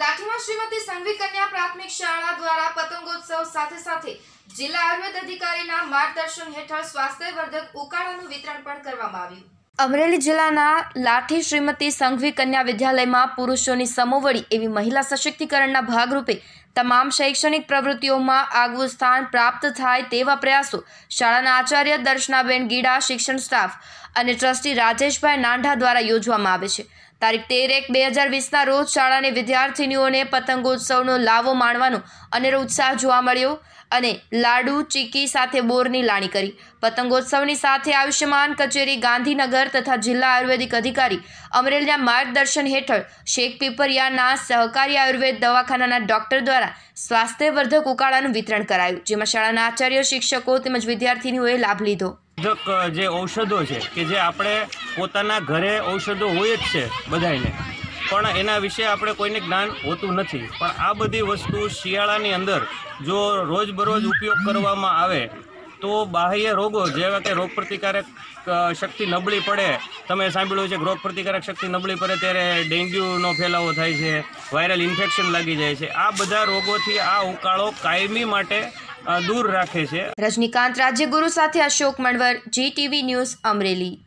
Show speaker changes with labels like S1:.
S1: લાઠીમાં શ્રીમતી સંઘવી કન્યા પ્રાથમિક શાળા દ્વારા પતંગોત્સવ સાથે સાથે જિલ્લા આયુર્વેદ અધિકારીના માર્ગદર્શન હેઠળ સ્વાસ્થ્યવર્ધક ઉકાળાનું વિતરણ પણ કરવામાં આવ્યું અમરેલી જિલ્લાના લાઠી શ્રીમતી સંઘવી કન્યા વિદ્યાલયમાં પુરુષોની સમોવડી એવી મહિલા સશક્તિકરણના ભાગરૂપે તમામ શૈક્ષણિક પ્રવૃત્તિઓમાં આગવું સ્થાન પ્રાપ્ત થાય તેવા પ્રયાસો શાળાના આચાર્ય દર્શનાબેન ગીડા શિક્ષણ સ્ટાફ અને ટ્રસ્ટી રાજેશભાઈ નાંઢા દ્વારા યોજવામાં આવે છે તારીખ તેર એક બે હજાર વીસના રોજ શાળાની વિદ્યાર્થીનીઓને પતંગોત્સવનો લાવો માણવાનો અનેરો ઉત્સાહ જોવા મળ્યો અને લાડુ ચીકી સાથે બોરની લાણી કરી પતંગોત્સવની સાથે આયુષ્યમાન કચેરી ગાંધીનગર તથા જિલ્લા આયુર્વેદિક અધિકારી અમરેલીના માર્ગદર્શન હેઠળ શેખ પીપરિયાના સહકારી આયુર્વેદ દવાખાનાના ડોક્ટર દ્વારા સ્વાસ્થ્યવર્ધક ઉકાળાનું વિતરણ કરાયું જેમાં શાળાના આચાર્ય શિક્ષકો તેમજ વિદ્યાર્થીનીઓએ લાભ લીધો
S2: જે ઔષધો છે કે જે આપણે પોતાના ઘરે ઔષધો હોય જ છે બધાને પણ એના વિશે આપણે કોઈને જ્ઞાન હોતું નથી પણ આ બધી વસ્તુ શિયાળાની અંદર જો રોજબરોજ ઉપયોગ કરવામાં આવે તો બાહ્ય રોગો જેવા કે રોગ પ્રતિકારક શક્તિ નબળી પડે તમે સાંભળ્યું છે રોગ પ્રતિકારક શક્તિ નબળી પડે ત્યારે ડેન્ગ્યુનો ફેલાવો થાય છે વાયરલ ઇન્ફેક્શન લાગી જાય છે આ બધા રોગોથી આ ઉકાળો કાયમી માટે દૂર રાખે છે
S1: રજનીકાંત રાજ્યગુરુ સાથે અશોક મણવર ટીવી ન્યૂઝ અમરેલી